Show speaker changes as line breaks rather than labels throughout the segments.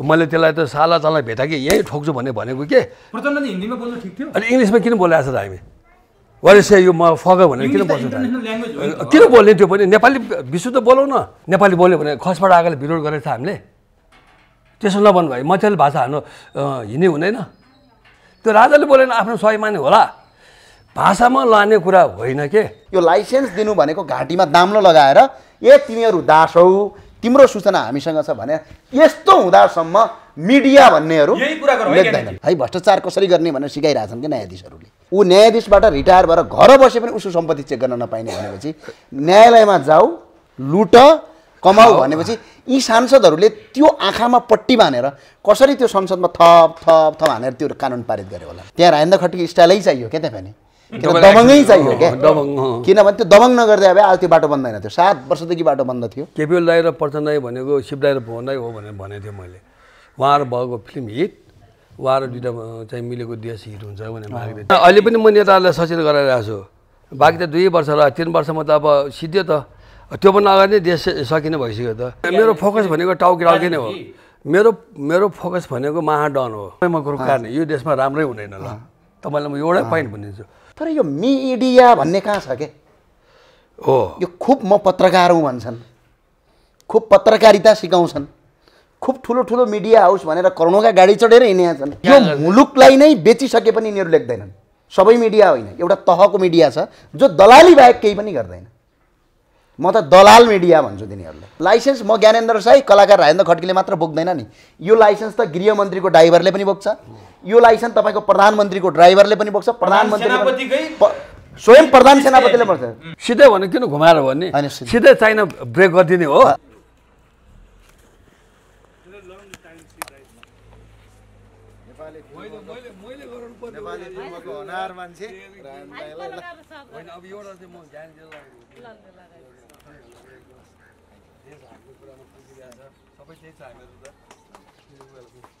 मैले त्यसलाई त साला तलाई भेटा कि यहीँ ठोक्छु भन्ने भनेको के
हिन्दीमा बोल्नु ठिक थियो
अनि इङ्ग्लिसमा किन बोलाएको छ त हामी से यो म फग भनेर किन बोल्छु किन बोल्ने त्यो पनि नेपाली विशुद्ध बोलौँ न नेपाली बोल्यो भने खसबाट आएकोले विरोध गरेको छ हामीले त्यसो नभन्नु भाइ मजाले भाषा हाम्रो हिँड्ने हुँदैन त्यो राजाले बोलेन आफ्नो स्वाभिमानी होला
भाषामा लाने कुरा होइन के यो लाइसेन्स दिनु भनेको घाँटीमा दाम्लो लगाएर ए तिमीहरू दास हौ तिम्रो सूचना हामीसँग छ भने यस्तो हुँदासम्म मिडिया भन्नेहरू लेख्दैन है भ्रष्टाचार कसरी गर्ने भनेर सिकाइरहेछन् कि न्यायाधीशहरूले ऊ न्यायाधीशबाट रिटायर भएर घर बसे पनि उसको सम्पत्ति चेक गर्न नपाइने भनेपछि न्यायालयमा जाऊ लुट कमाऊ भनेपछि यी सांसदहरूले त्यो आँखामा पट्टी बाँधेर कसरी त्यो संसदमा थप थप थप हानेर त्यो कानुन पारित गर्यो होला त्यहाँ राजेन्द्र खट्टीको स्टाइलै चाहियो क्या त्यहाँ पनि नै चाहियो क्या दबङ किनभने त्यो दबङ नगर्दै अब आज त्यो बाटो बन्दैन थियो सात वर्षदेखि बाटो बन्द थियो
केपिएल दाई र प्रचण्ड दाई भनेको शिवदाई र भुवन दाई हो भनेर भनेको थिएँ मैले उहाँहरू भएको फिल्म हिट उहाँहरू दुइटा चाहिँ मिलेको देश हिट हुन्छ भनेर थिएँ अहिले पनि म नेताहरूलाई सचेत गराइरहेको छु बाँकी त दुई वर्ष र तिन वर्षमा त अब सिद्धि त त्योभन्दा अगाडि नै देश सकिने भइसक्यो त मेरो फोकस भनेको टाउकी टाउकी नै हो मेरो मेरो फोकस भनेको महाडन हो म कुरो कारण यो देशमा राम्रै हुँदैन ल तपाईँलाई म एउटै पोइन्ट भनिदिन्छु
तर यो मिडिया भन्ने कहाँ छ के हो यो खुब म पत्रकार हुँ भन्छन् खुब पत्रकारिता सिकाउँछन् खुब ठुलो ठुलो मिडिया हाउस भनेर करोडौँका गाडी चढेर हिँडेका छन् यो मुलुकलाई नै बेचिसके पनि यिनीहरू लेख्दैनन् सबै मिडिया होइन एउटा तहको मिडिया छ जो दलाली बाहेक केही पनि गर्दैन म त दलाल मिडिया भन्छु तिनीहरूले लाइसेन्स म ज्ञानेन्द्र साई कलाकार राजेन्द्र खड्कीले मात्र बोक्दैन नि यो लाइसेन्स त गृहमन्त्रीको ड्राइभरले पनि बोक्छ यो लाइसेन्स तपाईँको प्रधानमन्त्रीको ड्राइभरले पनि बोक्छ प्रधानमन्त्री स्वयं प्रधान सेनापतिले बोक्छ
सिधै भने किन घुमाएर भन्ने सिधै चाइना ब्रेक गरिदिने हो सबै त्यही छ हामीहरू त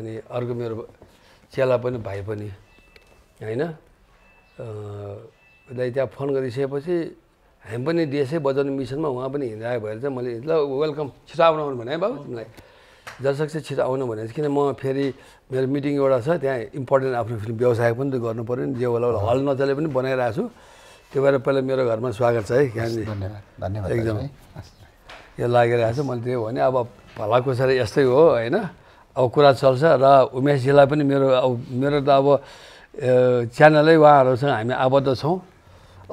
अनि अर्को मेरो चेला पनि भाइ पनि होइन लाई त्यहाँ फोन गरिसकेपछि हामी पनि देशै बजाउन मिसनमा उहाँ पनि आयो भएर चाहिँ मैले ल वेलकम छिटो आउनु आउनु भने है बाबु तिमीलाई जसक्छ छिटो आउनु भने किन म फेरि मेरो मिटिङ एउटा छ त्यहाँ इम्पोर्टेन्ट आफ्नो फिल्म व्यवसाय पनि त गर्नु पऱ्यो नि जे होला हल नचले पनि बनाइरहेको छु त्यो भएर पहिला मेरो घरमा स्वागत छ है यहाँनिर धन्यवाद एकदम यो लागिरहेको छ मैले त्यो भने अब भलाको साह्रो यस्तै हो होइन अब कुरा चल्छ र उमेशजीलाई पनि मेरो अब मेरो त अब च्यानलै उहाँहरूसँग हामी आबद्ध छौँ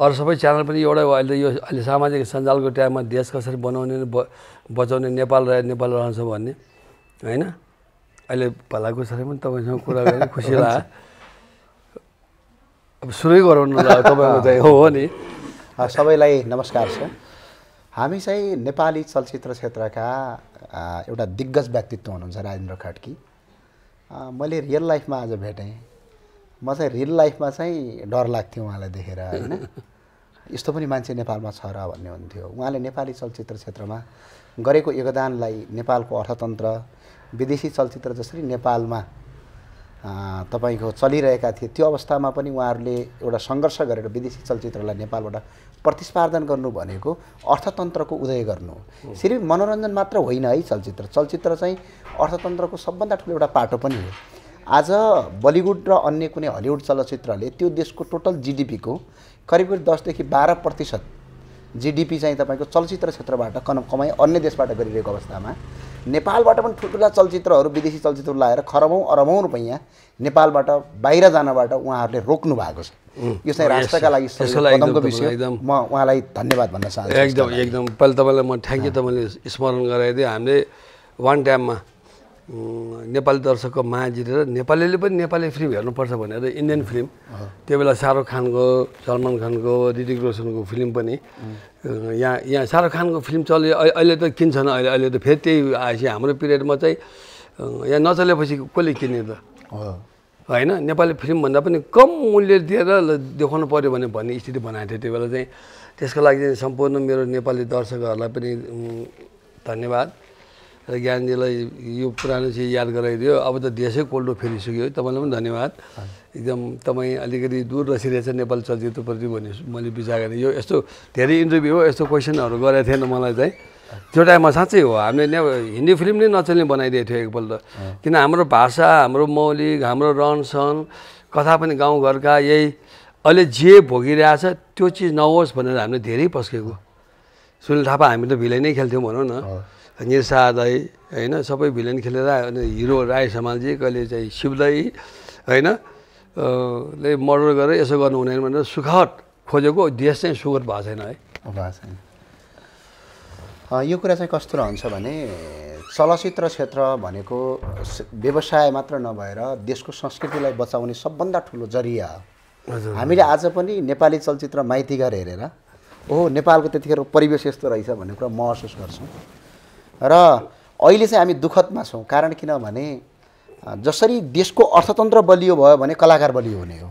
अरू सबै च्यानल पनि एउटै अहिले यो अहिले सामाजिक सञ्जालको टाइममा देश कसरी बनाउने बचाउने नेपाल रहे नेपाल रहन्छ भन्ने होइन अहिले भलाको सर पनि तपाईँसँग कुरा गरेर खुसी लाग्यो अब गरौँ न तपाईँको चाहिँ हो नि
सबैलाई नमस्कार छ हामी चाहिँ नेपाली चलचित्र क्षेत्रका एउटा दिग्गज व्यक्तित्व हुनुहुन्छ राजेन्द्र खड्की मैले रियल लाइफमा आज भेटेँ म चाहिँ रियल लाइफमा चाहिँ डर लाग्थ्यो उहाँलाई देखेर होइन यस्तो पनि मान्छे नेपालमा छ र भन्ने हुन्थ्यो उहाँले नेपाली चलचित्र क्षेत्रमा गरेको योगदानलाई नेपालको अर्थतन्त्र विदेशी चलचित्र जसरी नेपालमा तपाईँको चलिरहेका थिए त्यो अवस्थामा पनि उहाँहरूले एउटा सङ्घर्ष गरेर विदेशी चलचित्रलाई नेपालबाट प्रतिस्पादन गर्नु भनेको अर्थतन्त्रको उदय गर्नु हो सिर्फ मनोरञ्जन मात्र होइन है चलचित्र चलचित्र चाहिँ अर्थतन्त्रको सबभन्दा ठुलो एउटा पाटो पनि हो आज बलिउड र अन्य कुनै हलिउड चलचित्रले त्यो देशको टोटल जिडिपीको करिब करिब दसदेखि बाह्र प्रतिशत जिडिपी चाहिँ तपाईँको चलचित्र क्षेत्रबाट कम कमाइ अन्य देशबाट गरिरहेको अवस्थामा नेपालबाट पनि ठुल्ठुला चलचित्रहरू विदेशी चलचित्र लाएर खरबौँ अरबौँ रुपैयाँ नेपालबाट बाहिर जानबाट उहाँहरूले रोक्नु भएको छ यो चाहिँ राष्ट्रका लागि विषय म उहाँलाई धन्यवाद भन्न चाहन्छु एकदम
एकदम पहिला तपाईँलाई म ठ्याङ्की तपाईँले स्मरण गराइदिएँ हामीले वान टाइममा नेपाली दर्शकको माया जितेर नेपालीले पनि नेपाली फिल्म हेर्नुपर्छ भनेर इन्डियन फिल्म त्यो बेला शाहरुख खानको सलमान खानको ऋतिक रोशनको फिल्म पनि यहाँ यहाँ शाहरुख खानको फिल्म चल्यो अहिले त किन्छन् अहिले अहिले त फेरि त्यही आएपछि हाम्रो पिरियडमा चाहिँ यहाँ नचलेपछि कसले किन्ने त होइन नेपाली फिल्मभन्दा पनि कम मूल्य दिएर देखाउनु पऱ्यो भने भन्ने स्थिति बनाएको थियो त्यो बेला चाहिँ त्यसको लागि चाहिँ सम्पूर्ण मेरो नेपाली दर्शकहरूलाई पनि धन्यवाद ज्ञानजीलाई यो पुरानो चिज याद गराइदियो अब त देशै कोल्डो फेरिसक्यो तपाईँलाई पनि धन्यवाद एकदम तपाईँ अलिकति दूर रसिरहेछ नेपाल चलचित्रप्रति भन्ने मैले विचार गरेँ यो यस्तो धेरै इन्टरभ्यू हो यस्तो क्वेसनहरू गरेको थिएन मलाई चाहिँ त्यो टाइममा साँच्चै हो हामीले हिन्दी फिल्म नै नचल्ने बनाइदिएको थियो एकपल्ट किन हाम्रो भाषा हाम्रो मौलिक हाम्रो रहनसहन कथा पनि गाउँघरका यही अहिले जे भोगिरहेछ त्यो चिज नहोस् भनेर हामीले धेरै पस्केको सुनिल थापा हामी त भिलै नै खेल्थ्यौँ भनौँ न दाई होइन सबै भिलन खेलेर हिरो राय समालजी कहिले चाहिँ शिवदै होइन ले मर्डर गरेर यसो गर्नु हुँदैन भनेर सुखद खोजेको देश चाहिँ सुगत भएको छैन है
भएको छैन यो कुरा चाहिँ कस्तो रहन्छ भने चलचित्र क्षेत्र भनेको व्यवसाय मात्र नभएर देशको संस्कृतिलाई बचाउने सबभन्दा ठुलो जरिया हो हामीले आज पनि नेपाली चलचित्र माइतीघर हेरेर ओहो नेपालको त्यतिखेर परिवेश यस्तो रहेछ भन्ने कुरा महसुस गर्छौँ र अहिले चाहिँ हामी दुःखदमा छौँ कारण किनभने जसरी देशको अर्थतन्त्र बलियो भयो भने कलाकार बलियो हुने हो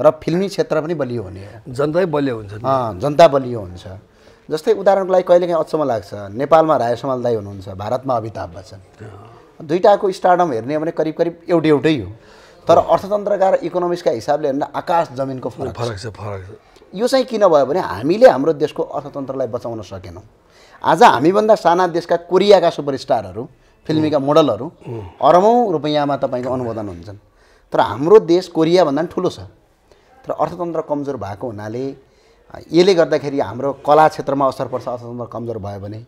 र फिल्मी क्षेत्र पनि बलियो हुने हो जनतै बलियो हुन्छ जनता बलियो हुन्छ जस्तै उदाहरणको लागि कहिलेकाहीँ अचम्म लाग्छ नेपालमा राय समाल दाई हुनुहुन्छ भारतमा अमिताभ बच्चन दुइटाको स्टार्डम हेर्ने हो भने करिब करिब एउटै एउटै हो तर अर्थतन्त्रका र इकोनोमिक्सका हिसाबले हेर्दा आकाश जमिनको फरक फरक
छ फरक छ
यो चाहिँ किन भयो भने हामीले हाम्रो देशको अर्थतन्त्रलाई बचाउन सकेनौँ आज हामीभन्दा साना देशका कोरियाका सुपरस्टारहरू फिल्मीका मोडलहरू अरबौँ रुपियाँमा तपाईँको अनुमोदन हुन्छन् तर हाम्रो देश कोरियाभन्दा पनि ठुलो छ तर अर्थतन्त्र कमजोर भएको हुनाले यसले गर्दाखेरि हाम्रो कला क्षेत्रमा असर पर्छ अर्थतन्त्र कमजोर भयो भने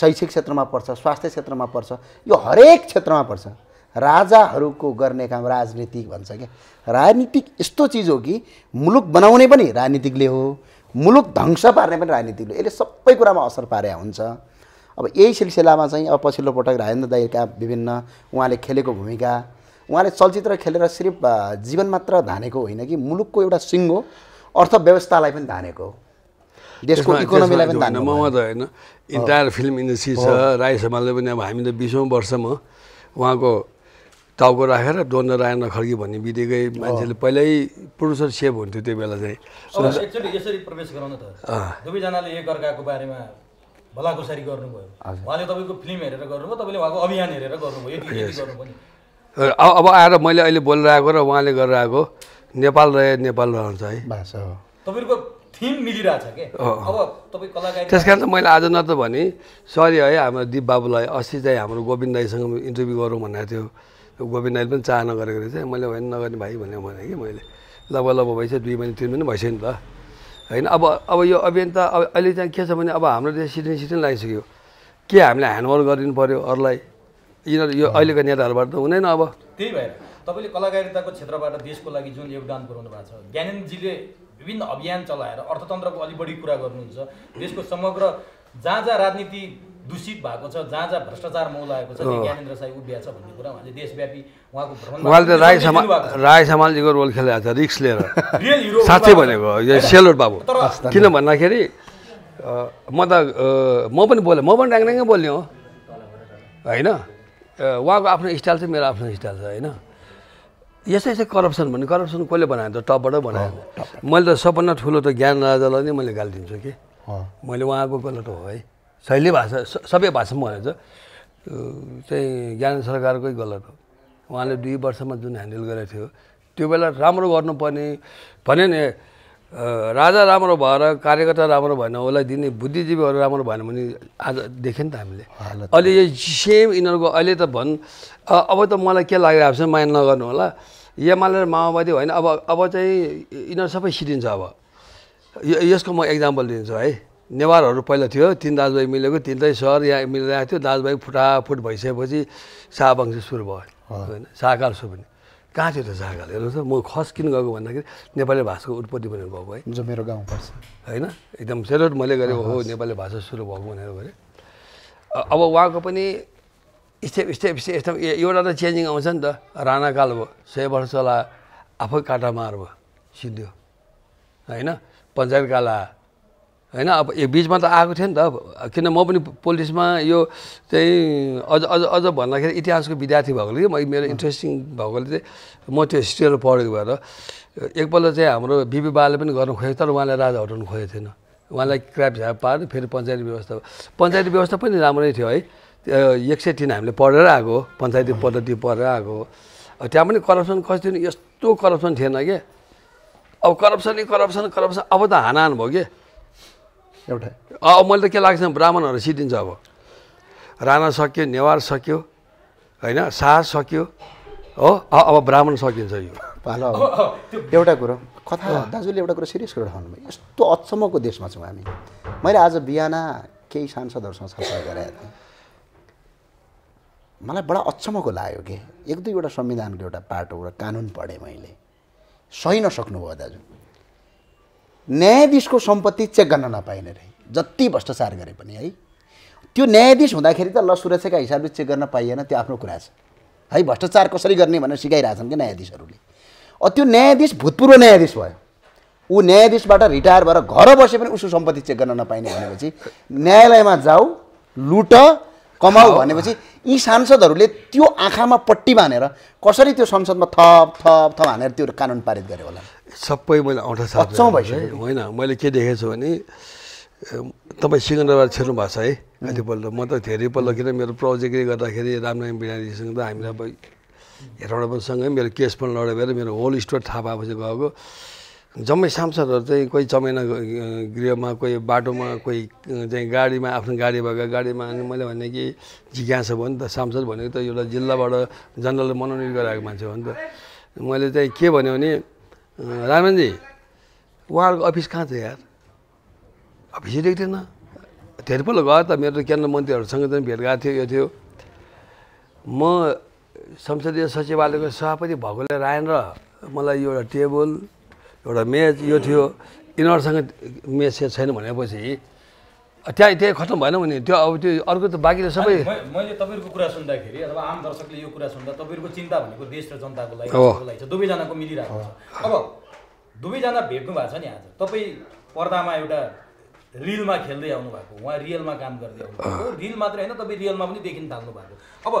शैक्षिक क्षेत्रमा पर्छ स्वास्थ्य क्षेत्रमा पर्छ यो हरेक क्षेत्रमा पर्छ राजाहरूको गर्ने काम राजनीतिक भन्छ क्या राजनीतिक यस्तो चिज हो कि मुलुक बनाउने पनि राजनीतिकले हो मुलुक ध्वंस पार्ने पनि राजनीतिले यसले सबै कुरामा असर पारे हुन्छ अब यही सिलसिलामा चाहिँ अब पछिल्लो पटक राजेन्द्र दाईका विभिन्न उहाँले खेलेको भूमिका उहाँले चलचित्र खेलेर सिर्फ जीवन मात्र धानेको होइन कि मुलुकको एउटा सिङ्गो अर्थव्यवस्थालाई पनि धानेको
देशको इकोनोमीलाई पनि म त होइन इन्टायर फिल्म इन्डस्ट्री छ राई समाजले पनि अब हामीले बिसौँ वर्षमा उहाँको टाउको राखेर डोन रायन खड्की भन्ने बित्तिकै मान्छेले पहिल्यै प्रड्युसर सेभ हुन्थ्यो त्यो बेला चाहिँ
यसरी प्रवेश गराउनु त दुवैजनाले एकअर्काको बारेमा भलाकुसारी गर्नुभयो उहाँले तपाईँको फिल्म हेरेर गर्नुभयो तपाईँले उहाँको अभियान हेरेर गर्नुभयो
अब आएर मैले अहिले बोलिरहेको र उहाँले गरेर नेपाल रहे नेपाल रहन्छ है भाषा हो
तपाईँको थिम मिलिरहेछ के अब तपाईँ कलाकार त्यस
कारण मैले आज न त भने सरी है हाम्रो दिप बाबुलाई अस्ति चाहिँ हाम्रो गोविन्द दाईसँग इन्टरभ्यू गरौँ भनेको थियो गोविन्द पनि चाहना गरेको रहेछ मैले होइन नगर्ने भाइ भनेर भने कि मैले लब लब भइसक्यो दुई महिना तिन महिना भइसक्यो नि त होइन अब अब यो अभियन्ता अब अहिले चाहिँ के छ भने अब हाम्रो देश सिटिन सिटिन लागिसक्यो के हामीले ह्यान्डओभर गरिदिनु पऱ्यो अरूलाई यिनीहरू यो अहिलेको नेताहरूबाट त हुँदैन अब
त्यही भएर तपाईँले कलाकारिताको क्षेत्रबाट देशको लागि जुन योगदान पुऱ्याउनु भएको छ ज्ञानेन्द्रजीले विभिन्न अभियान चलाएर अर्थतन्त्रको अलि बढी कुरा गर्नुहुन्छ देशको समग्र जहाँ जहाँ राजनीति दूषित भएको छ जहाँ जहाँ भ्रष्टाचार मौलाएको छ ज्ञानेन्द्र साई उभिया छ भन्ने कुरा उहाँले देशव्यापी उहाँको भ्रमण उहाँले राई समाज
राय समाजजीको रोल खेलेको छ रिक्स लिएर साँच्चै भनेको सेलोट बाबु किन भन्दाखेरि म त म पनि बोलेँ म पनि ड्याङड्याङै बोल्ने हो होइन उहाँको आफ्नो स्टाइल छ मेरो आफ्नो स्टाइल छ होइन यसै यसै करप्सन भन्ने करप्सन कसले बनायो त टपबाट बनायो मैले त सबभन्दा ठुलो त ज्ञान राजालाई नै मैले गालिदिन्छु कि मैले उहाँको गलत हो है शैली भाषा सबै भाषामा भनेको छ चाहिँ ज्ञान सरकारकै गलत हो उहाँले दुई वर्षमा जुन ह्यान्डल गरेको थियो त्यो बेला राम्रो गर्नुपर्ने भने नि राजा राम्रो भएर कार्यकर्ता राम्रो भएन उसलाई दिने बुद्धिजीवीहरू राम्रो भएन भने आज देख्यौँ नि त हामीले अहिले यो सेम यिनीहरूको अहिले त भन् अब त मलाई के लागिरहेको छ माया नगर्नु होला एमाले माओवादी होइन अब अब चाहिँ यिनीहरू सबै सिटिन्छ अब यसको म एक्जाम्पल दिन्छु है नेवारहरू पहिला थियो तिन दाजुभाइ मिलेको तिनटै सहर यहाँ मिलिरहेको थियो दाजुभाइ फुटाफुट भइसकेपछि शाहवंश सुरु भयो होइन शाहकाल सुरु पनि कहाँ थियो त शाहकाल हेर्नुहोस् त म खस किन गएको भन्दाखेरि नेपाली भाषाको उत्पत्ति पनि भएको है जो मेरो गाउँ पर्छ होइन एकदम सेरोट मैले गरेको हो नेपाली भाषा सुरु भएको भनेर भने अब उहाँको पनि स्टेप स्टेप स्टेप स्टेप एउटा त चेन्जिङ आउँछ नि त राणाकाल भयो सय वर्ष चला आफै मार भयो सिद्धो होइन पञ्चायत काल होइन अब यो बिचमा त आएको थियो नि त किन म पनि पोलिटिक्समा यो चाहिँ अझ अझ अझ भन्दाखेरि इतिहासको विद्यार्थी भएकोले कि म मेरो इन्ट्रेस्टिङ भएकोले चाहिँ म त्यो हिस्ट्रीहरू पढेको भएर एकपल्ट चाहिँ हाम्रो बिबी बाले पनि गर्नु खोजेको तर उहाँलाई राजा हटाउनु खोजेको थिएन उहाँलाई क्राप झ्याप पाएर फेरि पञ्चायती व्यवस्था पञ्चायती व्यवस्था पनि राम्रै थियो है एक सय तिन हामीले पढेर आएको हो पञ्चायती पद्धति पढेर आएको हो त्यहाँ पनि करप्सन कस्तो थियो यस्तो करप्सन थिएन क्या अब करप्सन करप्सन करप्सन अब त हानाहान भयो क्या एउटा अब मैले त के लाग्छ ब्राह्मणहरू सिद्धिन्छ अब राणा सक्यो
नेवार सक्यो होइन शाह सक्यो हो अब ब्राह्मण सकिन्छ यो पालो एउटा कुरो कथा दाजुले एउटा कुरो सिरियस कुरो उठाउनु भयो यस्तो अचम्मको देशमा छौँ हामी मैले आज बिहान केही सांसदहरूसँग छलफल गराएको थिएँ मलाई बडा अचम्मको लाग्यो कि एक दुईवटा संविधानको एउटा पार्ट र कानुन पढेँ मैले सही नसक्नुभयो दाजु न्यायाधीशको सम्पत्ति चेक गर्न नपाइने रहे जति भ्रष्टाचार गरे पनि है त्यो न्यायाधीश हुँदाखेरि त ल सुरक्षाका हिसाबले चेक गर्न पाइएन त्यो आफ्नो कुरा छ है भ्रष्टाचार कसरी गर्ने भनेर सिकाइरहेछन् कि न्यायाधीशहरूले त्यो न्यायाधीश भूतपूर्व न्यायाधीश भयो ऊ न्यायाधीशबाट रिटायर भएर घर बसे पनि उसको सम्पत्ति चेक गर्न नपाइने भनेपछि न्यायालयमा जाऊ लुट कमाऊ भनेपछि यी सांसदहरूले त्यो आँखामा पट्टी बाँधेर कसरी त्यो संसदमा थप थप थप हानेर त्यो कानुन पारित गरे होला
सबै मैले औँठा भइसक्यो होइन मैले के देखेको छु भने तपाईँ सिकन्दरबार छिर्नु भएको छ है कतिपल्ट म त धेरैपल्ट किन मेरो प्रोजेक्टले गर्दाखेरि रामनारायण बिरानीसँग त हामीले अब पनिसँगै मेरो केस पनि लडेर मेरो होल स्टोर थाहा भएपछि गएको जम्मै सांसदहरू चाहिँ कोही चमेना गृहमा कोही बाटोमा कोही चाहिँ गाडीमा आफ्नो गाडी भएको गाडीमा अनि मैले भने कि जिज्ञासा भयो नि त सांसद भनेको त एउटा जिल्लाबाट जनरल मनोनित गराएको मान्छे हो नि त मैले चाहिँ के भन्यो भने रामेनजी उहाँहरूको अफिस कहाँ छ यार अफिसै देख्दैन थिएन धेरै पल्ट गयो त मेरो केन्द्र मन्त्रीहरूसँग चाहिँ भेटघाट थियो यो थियो म संसदीय सचिवालयको सभापति भएकोले रायन र मलाई एउटा टेबल एउटा मेज यो थियो यिनीहरूसँग मेच छैन भनेपछि त्यहाँ त्यहाँ खत्तम भएन भने त्यो अब त्यो अर्को त बाँकी त सबै
मैले तपाईँहरूको कुरा सुन्दाखेरि अथवा आम दर्शकले यो कुरा सुन्दा तपाईँहरूको चिन्ता भनेको देश र जनताको लागि छ दुवैजनाको मिलिरहेको छ अब दुवैजना भेट्नु भएको छ नि आज तपाईँ पर्दामा एउटा रिलमा खेल्दै आउनु भएको उहाँ रियलमा काम गर्दै आउनु भएको रिल मात्रै होइन तपाईँ रियलमा पनि देखिन थाल्नु भएको अब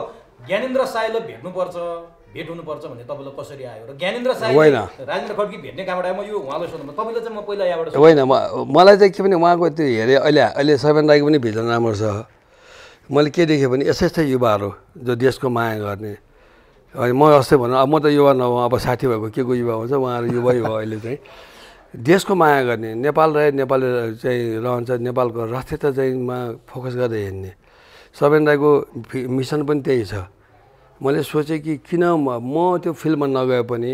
ज्ञानेन्द्र साईलाई भेट्नुपर्छ भेट हुनुपर्छ भन्ने तपाईँलाई कसरी आयो र ज्ञानेन्द्र साई होइन राजेन्द्र खड्की भेट्ने कहाँबाट आयो म यो उहाँलाई सोध्नु तपाईँलाई चाहिँ म पहिला यहाँबाट होइन
म मलाई चाहिँ के भने उहाँको त्यो हेरेँ अहिले अहिले सबैभन्दा लागि पनि भिजन राम्रो छ मैले के देखेँ भने यस्तै यस्तै युवाहरू जो देशको माया गर्ने अनि म जस्तै भनौँ अब म त युवा नभए अब साथी भएको के को युवा हुन्छ उहाँहरू युवै हो अहिले चाहिँ देशको माया गर्ने नेपाल रहे नेपाली चाहिँ रहन्छ नेपालको राष्ट्रियता चाहिँ मा फोकस गरेर हिँड्ने सबै राईको मिसन पनि त्यही छ मैले सोचेँ कि किन म त्यो फिल्डमा नगए पनि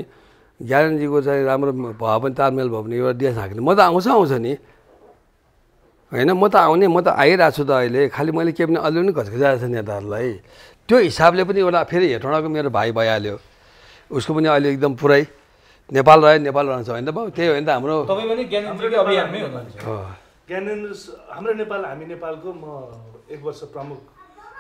ज्ञानजीको चाहिँ राम्रो भयो पनि तालमेल भयो भने एउटा देश हाँक्ने म त आउँछ आउँछ नि होइन म त आउने म त आइरहेको छु त अहिले खालि मैले के पनि अलि पनि घचघचाएको छ नेताहरूलाई त्यो हिसाबले पनि एउटा फेरि हेटौँडाको मेरो भाइ भइहाल्यो उसको पनि अहिले एकदम पुरै नेपाल रह्यो नेपाल रहन्छ होइन त त्यही हो नि त हाम्रो ज्ञानेन्द्र हाम्रो नेपाल हामी नेपालको म एक वर्ष प्रमुख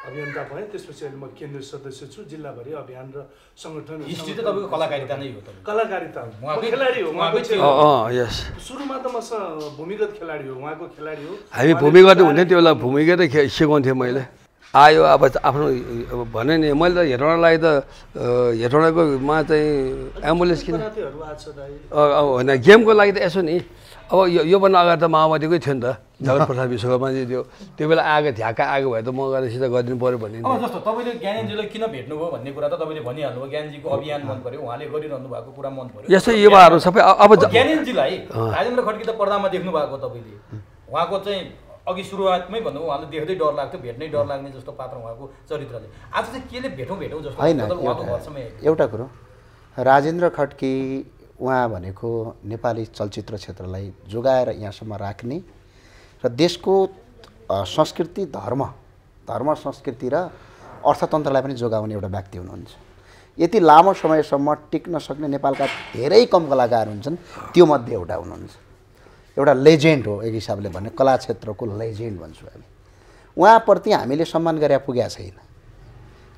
अभियन्ता भएँ त्यसपछि अहिले म केन्द्रीय सदस्य छु जिल्लाभरि अभियान र सङ्गठन तपाईँको कलाकारिता नै
हो कलाकारिता हो खेलाडी हो सुरुमा त मसँग भूमिगत खेलाडी हो उहाँको
खेलाडी हो हामी भूमिगत हुने त्यो बेला भूमिगतै सिकाउँथेँ मैले आयो अब आफ्नो भने नि मैले त हेटौँडालाई त हेटौँडाकोमा चाहिँ एम्बुलेन्स किन होइन गेमको लागि त यसो नि अब यो योभन्दा अगाडि त माओवादीकै थियो नि त जगत प्रसाद विश्वकर्माजी थियो त्यो बेला आएको ध्याका आगो भए त म सिधा गरिदिनु पऱ्यो भन्ने जस्तो
तपाईँले ज्ञानेजीलाई किन भेट्नुभयो भन्ने कुरा त तपाईँले भनिहाल्नुभयो ज्ञानजीको अभियान मन पऱ्यो उहाँले गरिरहनु भएको कुरा मन पऱ्यो
यस्तै युवाहरू सबै अब ज्ञानजीलाई
राजेन्द्र खड्की त पर्दामा देख्नु भएको तपाईँले उहाँको चाहिँ अघि सुरुवातमै भन्नु उहाँले देख्दै डर लाग्थ्यो भेट्नै डर लाग्ने जस्तो पात्र उहाँको चरित्रले आज चाहिँ केले भेटौँ भेटौँ जस्तो होइन
एउटा कुरो राजेन्द्र खड्की उहाँ भनेको नेपाली चलचित्र क्षेत्रलाई जोगाएर यहाँसम्म राख्ने र देशको संस्कृति धर्म धर्म संस्कृति र अर्थतन्त्रलाई पनि जोगाउने एउटा व्यक्ति हुनुहुन्छ यति लामो समयसम्म टिक्न सक्ने नेपालका धेरै कम कलाकार हुन्छन् त्यो मध्ये एउटा हुनुहुन्छ एउटा लेजेन्ड हो एक हिसाबले भने कला क्षेत्रको लेजेन्ड भन्छु हामी उहाँप्रति हामीले सम्मान गरे पुगेको छैन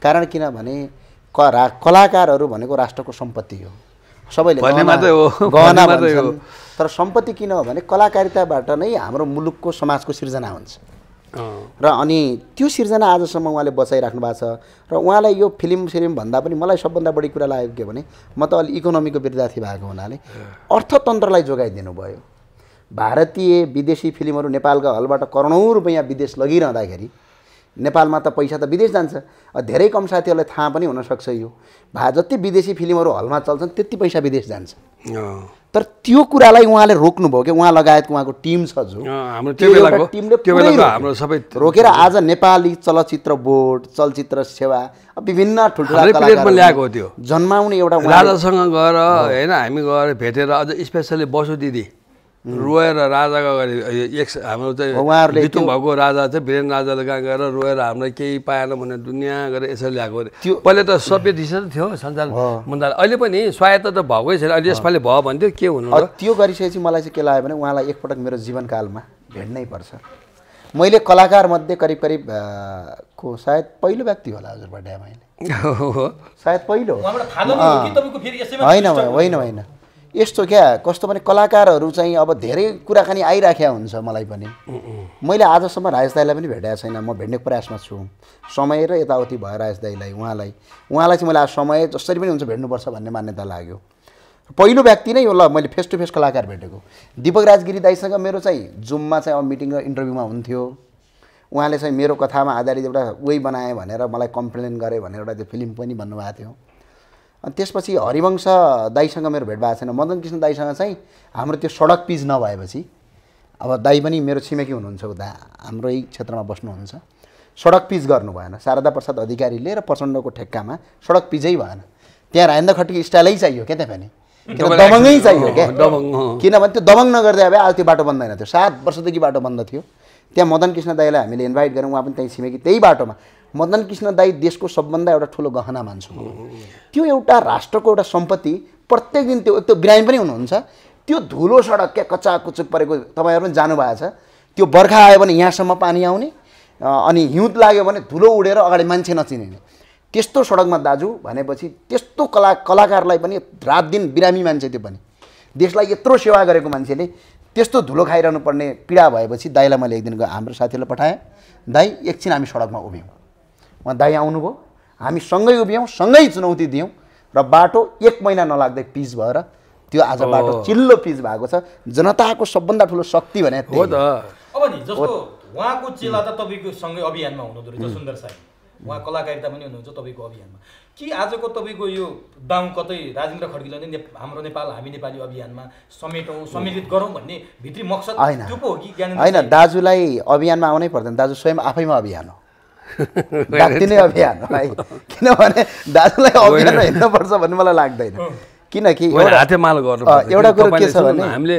कारण किनभने क रा कलाकारहरू भनेको राष्ट्रको सम्पत्ति हो सबैले तर सम्पत्ति किन हो भने कलाकारिताबाट नै हाम्रो मुलुकको समाजको सिर्जना हुन्छ र अनि त्यो सिर्जना आजसम्म उहाँले बचाइराख्नु भएको छ र उहाँलाई यो फिल्म सिलिम भन्दा पनि मलाई सबभन्दा बढी कुरा लाग्यो के भने म त अलि इकोनोमीको विद्यार्थी भएको हुनाले अर्थतन्त्रलाई जोगाइदिनु भयो भारतीय विदेशी फिल्महरू नेपालका हलबाट करोडौँ रुपियाँ विदेश लगिरहँदाखेरि नेपालमा त पैसा त विदेश जान्छ धेरै कम साथीहरूलाई थाहा पनि हुनसक्छ यो भा जति विदेशी फिल्महरू हलमा चल्छन् त्यति पैसा विदेश जान्छ तर त्यो कुरालाई उहाँले रोक्नुभयो कि उहाँ लगायत उहाँको टिम छ जो टिमले सबै रोकेर आज नेपाली चलचित्र बोर्ड चलचित्र सेवा विभिन्न ठुल्ठुला ल्याएको त्यो जन्माउने एउटा राजासँग
गएर होइन हामी गएर भेटेर अझ स्पेसली बसु दिदी रोएर राजाको अगाडि एक हाम्रो चाहिँ भएको राजा चाहिँ वीरेन राजाले कहाँ गएर रोएर हामीलाई केही पाएन भने दुनियाँ गरेर यसरी ल्याएको त्यो पहिले त सभ्य दिशा थियो सञ्चालन मन्त्रालय अहिले पनि स्वायत्त त भएकै छैन अहिले यसपालि भयो भने त्यो के हुनु
त्यो गरिसकेपछि मलाई चाहिँ के लाग्यो भने उहाँलाई एकपटक मेरो जीवनकालमा भेट्नै पर्छ मैले कलाकारमध्ये करिब करिब को सायद पहिलो व्यक्ति होला हजुर बड्डामा मैले सायद पहिलो होइन होइन होइन यस्तो क्या कस्तो भने कलाकारहरू चाहिँ अब धेरै कुराकानी आइराख्या हुन्छ मलाई पनि मैले आजसम्म राजेश दाईलाई पनि भेटाएको छैन म भेट्ने प्रयासमा छु समय र यताउति भयो राजेश दाईलाई उहाँलाई उहाँलाई चाहिँ मलाई समय जसरी पनि हुन्छ भेट्नुपर्छ भन्ने मान्यता लाग्यो पहिलो व्यक्ति नै हो ल मैले फेस टु फेस कलाकार भेटेको दिपक राजगिरी दाईसँग मेरो चाहिँ जुममा चाहिँ अब मिटिङ र इन्टरभ्यूमा हुन्थ्यो उहाँले चाहिँ मेरो कथामा आधारित एउटा वे बनाएँ भनेर मलाई कम्प्लेन गरेँ भनेर एउटा त्यो फिल्म पनि भन्नुभएको थियो अनि त्यसपछि हरिवंश दाईसँग मेरो भेट भएको छैन मदन कृष्ण दाईसँग चाहिँ हाम्रो त्यो सडक पिज नभएपछि अब दाई पनि मेरो छिमेकी हुनुहुन्छ उता हाम्रै क्षेत्रमा बस्नुहुन्छ सडक पिज गर्नु भएन शारदा प्रसाद अधिकारीले र प्रचण्डको ठेक्कामा सडक पिजै भएन त्यहाँ राजेन्द्र खट्टी स्टाइलै चाहियो क्या त्यहाँ पनि
दबङै चाहियो क्या दबङ
किनभने त्यो दबङ नगर्दै अब आज त्यो बाटो बन्दैन थियो सात वर्षदेखि बाटो बन्द थियो त्यहाँ मदन कृष्ण दाईलाई हामीले इन्भाइट गऱ्यौँ उहाँ पनि त्यहीँ छिमेकी त्यही बाटोमा मदन कृष्ण दाई देशको सबभन्दा एउटा ठुलो गहना मान्छु त्यो एउटा राष्ट्रको एउटा सम्पत्ति प्रत्येक दिन त्यो त्यो बिरामी पनि हुनुहुन्छ त्यो धुलो सडक क्या कच्चा कुचुक परेको तपाईँहरू पनि जानुभएको छ त्यो बर्खा आयो भने यहाँसम्म पानी आउने अनि हिउँद लाग्यो भने धुलो उडेर अगाडि मान्छे नचिनिने त्यस्तो सडकमा दाजु भनेपछि त्यस्तो कला कलाकारलाई पनि रात दिन बिरामी मान्छे त्यो पनि देशलाई यत्रो सेवा गरेको मान्छेले त्यस्तो धुलो खाइरहनु पर्ने पीडा भएपछि दाईलाई मैले एक दिन हाम्रो साथीहरूलाई पठाएँ दाई एकछिन हामी सडकमा उभियौँ उहाँ दाई आउनुभयो हामी सँगै उभियौँ सँगै चुनौती दियौँ र बाटो एक महिना नलाग्दै पिच भएर त्यो आज बाटो चिल्लो पिच भएको छ जनताको सबभन्दा ठुलो शक्ति भने हो त अब नि जस्तो
उहाँको चेला त तपाईँको सँगै अभियानमा हुनुहुँदो रहेछ सुन्दर साई उहाँ कलाकारिता पनि हुनुहुन्छ तपाईँको अभियानमा कि आजको तपाईँको यो दाउ कतै राजेन्द्र खड्गिलो नै हाम्रो नेपाल हामी नेपाली अभियानमा समेटौँ सम्मिलित गरौँ भन्ने भित्री मकसद होइन होइन
दाजुलाई अभियानमा आउनै पर्दैन दाजु स्वयं आफैमा अभियान हो नै अभियान है किनभने दाजुलाई अभियान हेर्नुपर्छ भन्ने मलाई लाग्दैन किनकि हातेमाल गर्नु एउटा कुरो के छ भने हामीले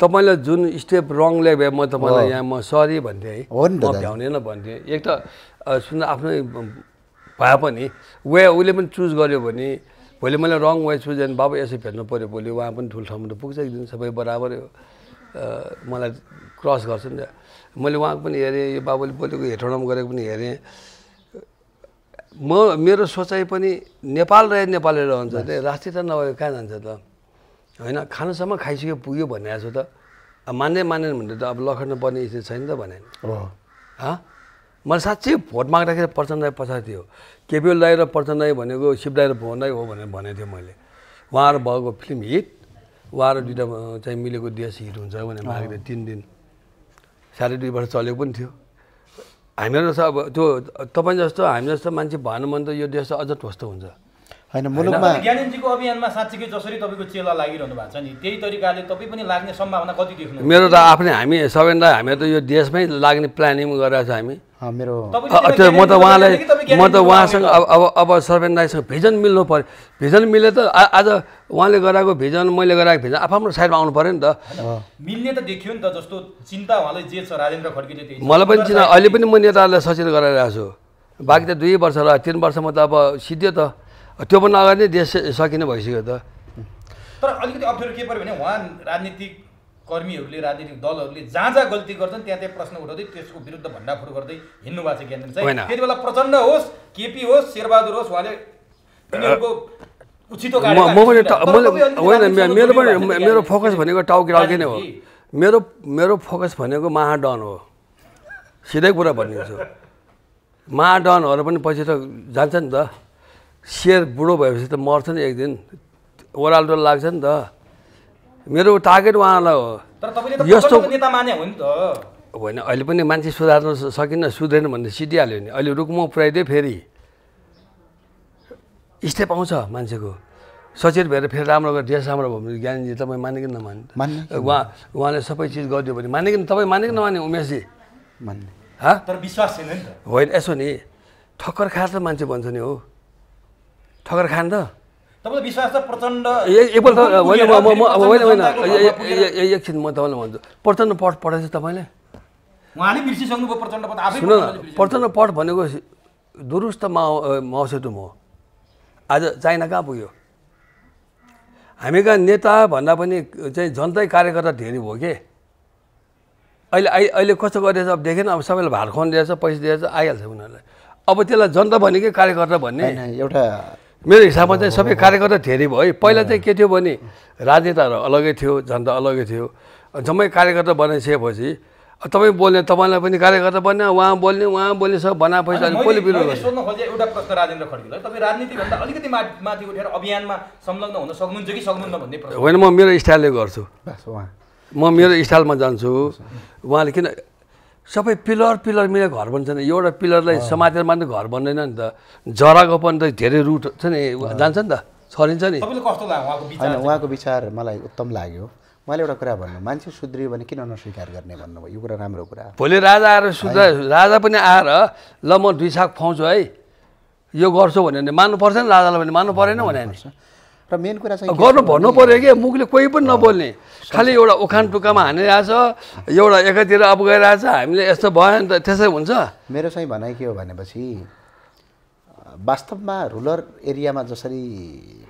तपाईँलाई जुन स्टेप रङ भए म तपाईँलाई यहाँ म सरी भन्थेँ है
हो नि भ्याउने
भन्थेँ एक त सुन्दा आफ्नै भए पनि वे उसले पनि चुज गर्यो भने भोलि मैले रङ वे चुज भने बाबु यसो फेर्नु पऱ्यो भोलि उहाँ पनि ठुल्ठाउँमा त पुग्छ एकदिन सबै बराबर हो मलाई क्रस गर्छ नि त मैले उहाँको पनि हेरेँ यो बाबुले बोलेको हेटौँडामा गरेको पनि हेरेँ म मेरो सोचाइ पनि नेपाल रहे नेपाली रहन्छ अरे राष्ट्रियता नभएको कहाँ जान्छ त होइन खानासम्म खाइसक्यो पुग्यो भनिरहेको छु त अब मान्ने मानेन भने त अब लखड्नु पर्ने स्थिति छैन त भने मैले साँच्चै भोट माग्दाखेरि प्रचण्ड राई पछाडि थियो केपिएल राई र प्रचण्ड राई भनेको शिवराई र भुवन राई हो भनेर भनेको थिएँ मैले उहाँहरू भएको फिल्म हिट उहाँहरू दुइटा चाहिँ मिलेको देश हिट हुन्छ मागेको मागेर तिन दिन साढे दुई वर्ष चलेको पनि थियो हामीहरू जस्तो अब त्यो तपाईँ जस्तो हामी जस्तो मान्छे भएन भने त यो देश अझ ध्वस्त हुन्छ होइन मुलुकमा
ज्ञानेजीको अभियानमा साँच्चीकै जसरी तपाईँको चेला लागिरहनु भएको छ नि त्यही तरिकाले तपाईँ पनि लाग्ने सम्भावना कति देख्नु मेरो त
आफ्नै हामी सबैलाई हामी त यो देशमै लाग्ने प्लानिङ गरेर हामी मेरो त्यो म त उहाँलाई म त उहाँसँग अब अब अब सर्वेन राईसँग भिजन मिल्नु पऱ्यो भिजन मिले त आज उहाँले गराएको भिजन मैले गराएको भिजन आफ्नो साइडमा आउनु पऱ्यो नि त
मिल्ने त देखियो नि त जस्तो चिन्ता उहाँलाई जे छ राजेन्द्र खड्केले मलाई पनि चिन्ता अहिले
पनि म नेताहरूलाई सचेत गराइरहेको छु बाँकी त दुई वर्ष र तिन वर्षमा त अब सिद्धियो त त्योभन्दा अगाडि नै देश सकिने भइसक्यो त
तर अलिकति अप्ठ्यारो के पऱ्यो भने उहाँ राजनीतिक कर्मीहरूले राजनीतिक दलहरूले जहाँ जहाँ गल्ती गर्छन् त्यहाँ त्यहाँ प्रश्न उठाउँदै त्यसको विरुद्ध भण्डाफोड गर्दै हिँड्नु भएको छ ज्ञानेन्द्र चाहिँ त्यति बेला प्रचण्ड होस् केपी होस् शेरबहादुर होस् उहाँले तिनीहरूको होइन
मेरो पनि मेरो फोकस भनेको टाउके नै हो मेरो मेरो फोकस भनेको महाडन हो सिधै कुरा भनिदिन्छु महाडनहरू पनि पछि त जान्छ नि त शेर बुढो भएपछि त मर्छ नि एक दिन ओह्रालो लाग्छ नि त मेरो टार्गेट उहाँलाई
हो यस्तो नि
होइन अहिले पनि मान्छे सुधार्न सकिन्न सुध्रेन भने सिटिहाल्यो नि अहिले रुखमा पुऱ्याइदियो फेरि स्टेप आउँछ मान्छेको सचेत भएर फेरि राम्रो गरेर ड्रेस राम्रो भयो भने ज्ञानजी तपाईँ माने कि नमान्ने उहाँ उहाँले सबै चिज गरिदियो भने माने कि तपाईँ माने कि नमाने उमेशजी मान्ने तर विश्वास छैन नि त होइन यसो नि ठक्कर खाएर त मान्छे भन्छ नि हो ठक्कर खान त
प्रचण्ड एकपल्ट होइन होइन
एकछिन म तपाईँलाई भन्छु प्रचण्ड पट पठाएछ तपाईँले
उहाँले प्रचण्ड पट सुन
प्रचण्ड पट भनेको दुरुस्त माओ म हो आज चाइना कहाँ पुग्यो हामी कहाँ नेता भन्दा पनि चाहिँ जनतै कार्यकर्ता धेरै भयो के अहिले अहिले कस्तो गरिरहेछ अब देखेन अब सबैलाई भार खुवाउनु दिएछ पैसा दिएछ आइहाल्छ उनीहरूलाई अब त्यसलाई जनता भन्ने कि कार्यकर्ता भन्ने एउटा मेरो हिसाबमा चाहिँ सबै कार्यकर्ता धेरै भयो है पहिला चाहिँ के थियो भने राजनेताहरू अलगै थियो जनता अलगै थियो जम्मै कार्यकर्ता बनाइसकेपछि तपाईँ बोल्ने तपाईँलाई पनि कार्यकर्ता बन्यो उहाँ बोल्ने उहाँ बोल्ने सब बनाएपछि पैसा
सोध्नु खोजे एउटा प्रश्न राजेन्द्र खड्गेलाई तपाईँ राजनीतिभन्दा अलिकति माथि उठेर अभियानमा संलग्न हुन सक्नुहुन्छ कि सक्नुहुन्न
भन्ने होइन म मेरो स्टाइलले गर्छु म मेरो स्टाइलमा जान्छु उहाँले किन सबै पिलर पिलर मिलेर घर नि एउटा पिलरलाई समातेर मात्रै घर बन्दैन नि त जराको पनि त धेरै रुट छ नि जान्छ नि त छरिन्छ नि
होइन उहाँको
विचार मलाई उत्तम लाग्यो
उहाँले एउटा कुरा भन्नु मान्छे सुध्रियो भने किन नस्वीकार गर्ने भन्नुभयो यो कुरा राम्रो कुरा
भोलि राजा आएर सुध्र राजा पनि आएर ल म दुई साग फाउँछु है यो गर्छु भन्यो भने मान्नुपर्छ नि राजालाई भने मान्नु परेन भने
र मेन कुरा चाहिँ गर्नु भन्नु पऱ्यो
कि मुखले कोही पनि नबोल्ने खालि एउटा उखान टुक्कामा हानिरहेछ एउटा एकातिर अब गइरहेछ हामीले यस्तो भयो नि त त्यसै हुन्छ
मेरो चाहिँ भनाइ के हो भनेपछि वास्तवमा रुरल एरियामा जसरी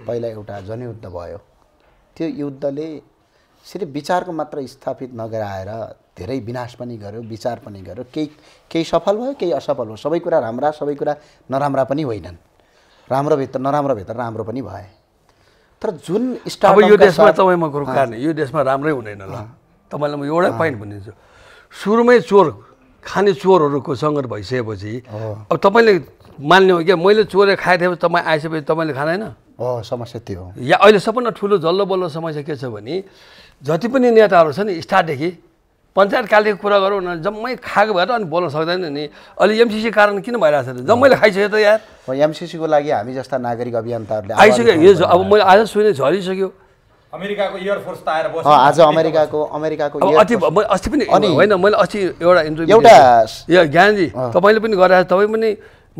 पहिला एउटा जनयुद्ध भयो त्यो युद्धले सिर्फ विचारको मात्र स्थापित नगराएर धेरै विनाश पनि गर्यो विचार पनि गर्यो केही केही सफल भयो केही असफल भयो सबै कुरा राम्रा सबै कुरा नराम्रा पनि होइनन् राम्रोभित्र नराम्रोभित्र राम्रो पनि भए तर जुन अब यो देशमा तपाईँ म कुरो कारण
यो देशमा राम्रै हुँदैन ल तपाईँलाई म एउटै पोइन्ट भनिदिन्छु सुरुमै चोर खाने चोरहरूको सङ्गत भइसकेपछि अब तपाईँले मान्ने हो क्या मैले चोरे खाएको थिएँ तपाईँ आइसकेपछि तपाईँले खाँदैन
हो समस्या त्यो हो
या अहिले सबभन्दा ठुलो जल्लो बल्लो समस्या के छ भने जति पनि नेताहरू छन् स्टारदेखि पञ्चायत कालदेखि कुरा गरौँ न जम्मै खाएको भएर अनि बोल्न सक्दैन नि अहिले एमसिसी कारण किन भइरहेको छ जम्मैले खाइसक्यो त यार
एमसिसीको लागि हामी जस्ता नागरिक अभियन्ताहरूले आइसक्यो
यो अब मैले आज सुने झरिसक्यो
अमेरिकाको एयरफोर्स त आएर बस्यो अमेरिकाको अमेरिकाको अस्ति
अस्ति पनि होइन मैले अस्ति एउटा इन्टरभ्यू एउटा ज्ञानजी तपाईँले पनि गरेर तपाईँ पनि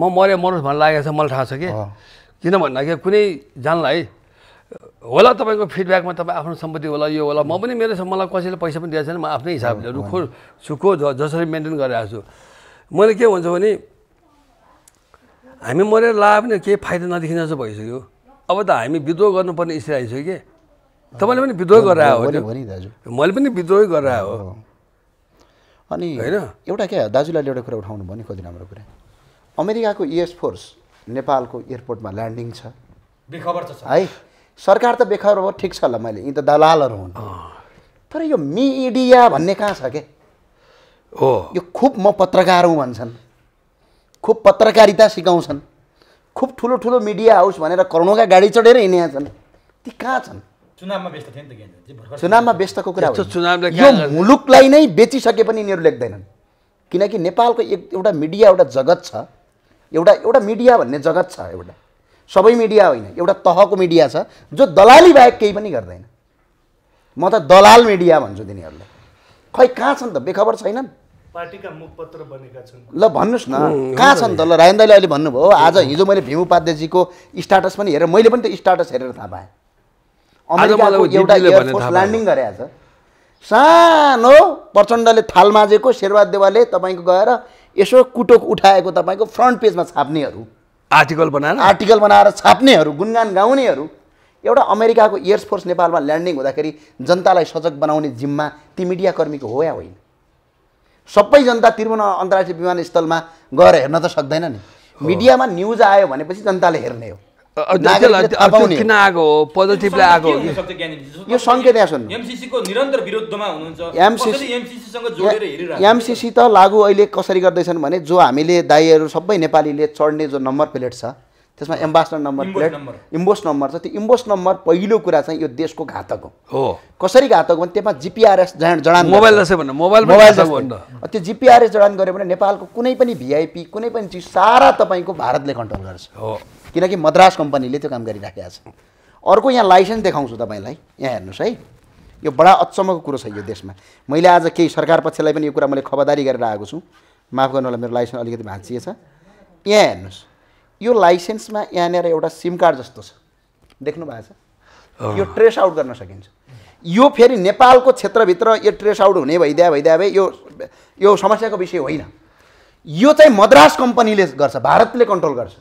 म मरे मरोस् भन्नु लागेको छ मलाई थाहा छ कि किन भन्दाखेरि कुनै जानलाई होला तपाईँको फिडब्याकमा तपाईँ आफ्नो सम्पत्ति होला यो होला म पनि मेरो मलाई कसैले पैसा पनि दिएको छैन म आफ्नै हिसाबले रुखो सुखो जसरी मेन्टेन गरिरहेको छु मैले के भन्छु भने हामी मरेर लायो पनि केही फाइदा नदेखिन जस्तो भइसक्यो अब त हामी विद्रोह गर्नुपर्ने स्थिति आइसक्यो कि
तपाईँले पनि विद्रोह गरेर आयो मैले पनि विद्रोह गरेर आयो अनि होइन एउटा क्या दाजुलाई एउटा कुरा उठाउनु भयो नि कति राम्रो कुरा अमेरिकाको फोर्स नेपालको एयरपोर्टमा ल्यान्डिङ छ
है
सरकार त बेखबर हो ठिक छ ल मैले यी त दलालहरू हुन् तर यो मिडिया भन्ने कहाँ छ के हो यो खुब म पत्रकार हुँ भन्छन् खुब पत्रकारिता सिकाउँछन् खुब ठुलो ठुलो मिडिया हाउस भनेर करोडौँका गाडी चढेर हिँडेका छन् ती कहाँ छन्
चुनावमा व्यस्त थिए नि त
चुनावमा व्यस्तको कुरा चुनावले यो मुलुकलाई नै बेचिसके पनि यिनीहरू लेख्दैनन् किनकि नेपालको एक एउटा मिडिया एउटा जगत छ एउटा एउटा मिडिया भन्ने जगत छ एउटा सबै मिडिया होइन एउटा तहको मिडिया छ जो दलाली बाहेक केही पनि गर्दैन म त दलाल मिडिया भन्छु तिनीहरूलाई खै कहाँ छन् त बेखबर छैनन्
पार्टीका छन्
ल भन्नुहोस् न कहाँ छन् त ल राजेन्द्रले अहिले भन्नुभयो आज हिजो मैले भीम उपाध्यायजीको स्टाटस पनि हेरेँ मैले पनि त स्टाटस हेरेर थाहा पाएँ अमेरिकाको एउटा एयरफोर्स ल्यान्डिङ गरे आज सानो प्रचण्डले थाल माझेको शेरबहादेवाले तपाईँको गएर यसो कुटोक उठाएको तपाईँको फ्रन्ट पेजमा छाप्नेहरू आर्टिकल बनाएर आर्टिकल बनाएर छाप्नेहरू गुणगान गाउनेहरू एउटा अमेरिकाको एयरफोर्स नेपालमा ल्यान्डिङ हुँदाखेरि जनतालाई सजग बनाउने जिम्मा ती मिडियाकर्मीको हो या होइन सबै जनता त्रिभुवन अन्तर्राष्ट्रिय विमानस्थलमा गएर हेर्न त सक्दैन नि मिडियामा न्युज आयो भनेपछि जनताले हेर्ने हो आएको पोजिटिभलाई आएको यो सङ्केत यहाँ एमसिसी त लागु अहिले कसरी गर्दैछन् भने जो हामीले दाइहरू सबै नेपालीले चढ्ने जो नम्बर प्लेट छ त्यसमा ambassador number plate emboss number छ त्यो इम्बोस नम्बर पहिलो कुरा चाहिँ यो देशको घातक हो कसरी घातक भने त्यसमा जिपिआरएस जडान मोबाइल मोबाइल मोबाइल त्यो जिपिआरएस जडान गऱ्यो भने नेपालको कुनै पनि भिआइपी कुनै पनि चिज सारा तपाईँको भारतले कन्ट्रोल गर्छ हो किनकि मद्रास कम्पनीले त्यो काम गरिराखेको छ अर्को यहाँ लाइसेन्स देखाउँछु तपाईँलाई यहाँ हेर्नुहोस् है यो बडा अचम्मको कुरो छ यो देशमा मैले आज केही सरकार पक्षलाई पनि यो कुरा मैले खबरदारी गरेर आएको छु माफ गर्नु होला मेरो लाइसेन्स अलिकति भाँचिएछ यहाँ हेर्नुहोस् यो लाइसेन्समा यहाँनिर एउटा सिम कार्ड जस्तो छ देख्नु भएको
छ यो
ट्रेस आउट गर्न सकिन्छ यो फेरि नेपालको क्षेत्रभित्र यो ट्रेस आउट हुने भइदिया भइदिया भए यो यो समस्याको विषय होइन यो चाहिँ मद्रास कम्पनीले गर्छ भारतले कन्ट्रोल गर्छ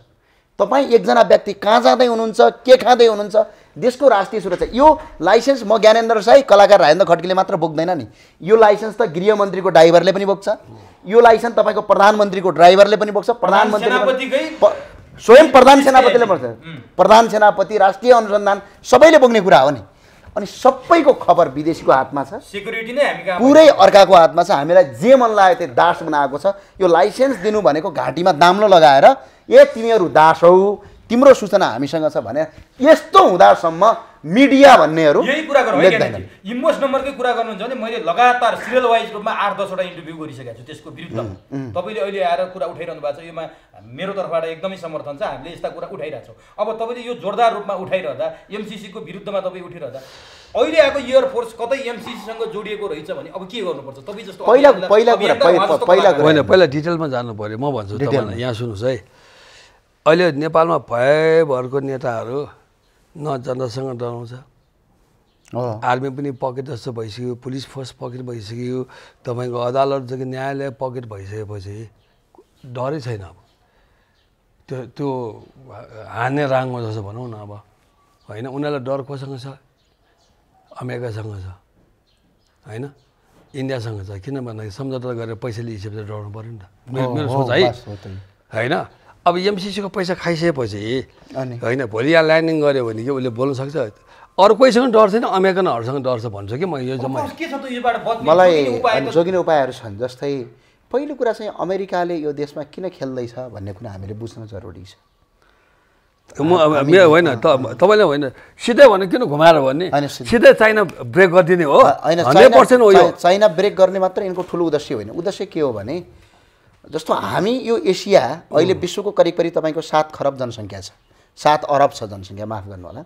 तपाईँ एकजना व्यक्ति कहाँ जाँदै हुनुहुन्छ के खाँदै हुनुहुन्छ देशको राष्ट्रिय सुरक्षा यो लाइसेन्स म ज्ञानेन्द्र साई कलाकार राजेन्द्र खड्कीले मात्र बोक्दैन नि यो लाइसेन्स त गृहमन्त्रीको ड्राइभरले पनि बोक्छ यो लाइसेन्स तपाईँको प्रधानमन्त्रीको ड्राइभरले पनि बोक्छ प्रधानमन्त्री स्वयं प्रधान सेनापतिले पर्छ प्रधान सेनापति राष्ट्रिय अनुसन्धान सबैले बोक्ने कुरा हो नि अनि सबैको खबर विदेशीको हातमा छ
सेक्युरिटी नै पुरै
अर्काको हातमा छ हामीलाई जे मन लाग्यो त्यो दास बनाएको छ यो लाइसेन्स दिनु भनेको घाँटीमा दाम्लो लगाएर ए तिमीहरू दास हौ तिम्रो सूचना हामीसँग छ भने यस्तो हुँदासम्म मिडिया भन्नेहरू यही कुरा गर्नु
इमोस नम्बरकै कुरा गर्नुहुन्छ भने मैले लगातार सिरियल वाइज रूपमा आठ दसवटा इन्टरभ्यू गरिसकेको छु त्यसको विरुद्ध तपाईँले अहिले आएर कुरा उठाइरहनु भएको छ योमा मेरो तर्फबाट एकदमै समर्थन छ हामीले यस्ता कुरा उठाइरहेको छौँ अब तपाईँले यो जोरदार रूपमा उठाइरहँदा एमसिसीको विरुद्धमा तपाईँ उठिरहँदा अहिले आएको एयर फोर्स कतै एमसिसीसँग जोडिएको रहेछ भने अब के गर्नुपर्छ तपाईँ जस्तो पहिला पहिला पहिला पहिला
डिटेलमा जानु पऱ्यो म भन्छु यहाँ सुन्नुहोस् है अहिले नेपालमा भयभरको नेताहरू न जनतासँग डराउँछ आर्मी पनि पकेट जस्तो भइसक्यो पुलिस फोर्स पकेट भइसक्यो तपाईँको अदालतदेखि न्यायालय पकेट भइसकेपछि डरै छैन अब त्यो त्यो हान्ने राङ्गो जस्तो भनौँ न अब होइन उनीहरूलाई डर कोसँग छ अमेरिकासँग छ होइन इन्डियासँग छ किन भन्दाखेरि सम्झौता गरेर पैसा लिइसकेपछि डराउनु पऱ्यो नि त मेरो सोच है होइन अब एमसिसीको पैसा खाइसकेपछि होइन भोलि यहाँ ल्यान्डिङ गऱ्यो भने कि उसले बोल्न सक्छ अर्कैसँग डर छैन अमेरिकनहरूसँग डर छ भन्छु कि म यो जम्मा
मलाई जोगिने
उपायहरू छन् जस्तै
पहिलो कुरा चाहिँ अमेरिकाले यो देशमा किन खेल्दैछ भन्ने कुरा हामीले बुझ्न जरुरी छ
म मेरो होइन तपाईँले होइन सिधै भने किन घुमाएर भन्ने सिधै चाइना ब्रेक गरिदिने हो होइन
चाइना ब्रेक गर्ने मात्र यिनको ठुलो उद्देश्य होइन उद्देश्य के हो भने जस्तो हामी यो एसिया अहिले विश्वको करिब करिब तपाईँको सात खरब जनसङ्ख्या छ सात अरब छ जनसङ्ख्या माफ गर्नु होला